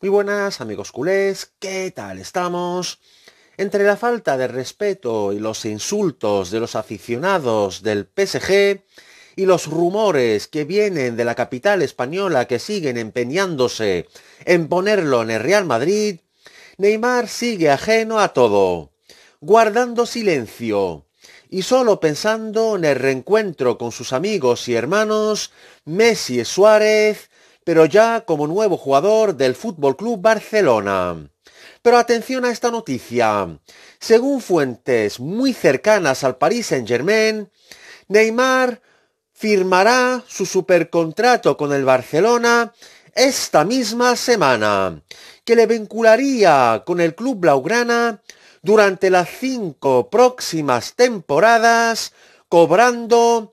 Muy buenas amigos culés, ¿qué tal estamos? Entre la falta de respeto y los insultos de los aficionados del PSG y los rumores que vienen de la capital española que siguen empeñándose en ponerlo en el Real Madrid, Neymar sigue ajeno a todo, guardando silencio y solo pensando en el reencuentro con sus amigos y hermanos Messi Suárez pero ya como nuevo jugador del Fútbol Club Barcelona. Pero atención a esta noticia. Según fuentes muy cercanas al Paris Saint-Germain, Neymar firmará su supercontrato con el Barcelona esta misma semana, que le vincularía con el club blaugrana durante las cinco próximas temporadas, cobrando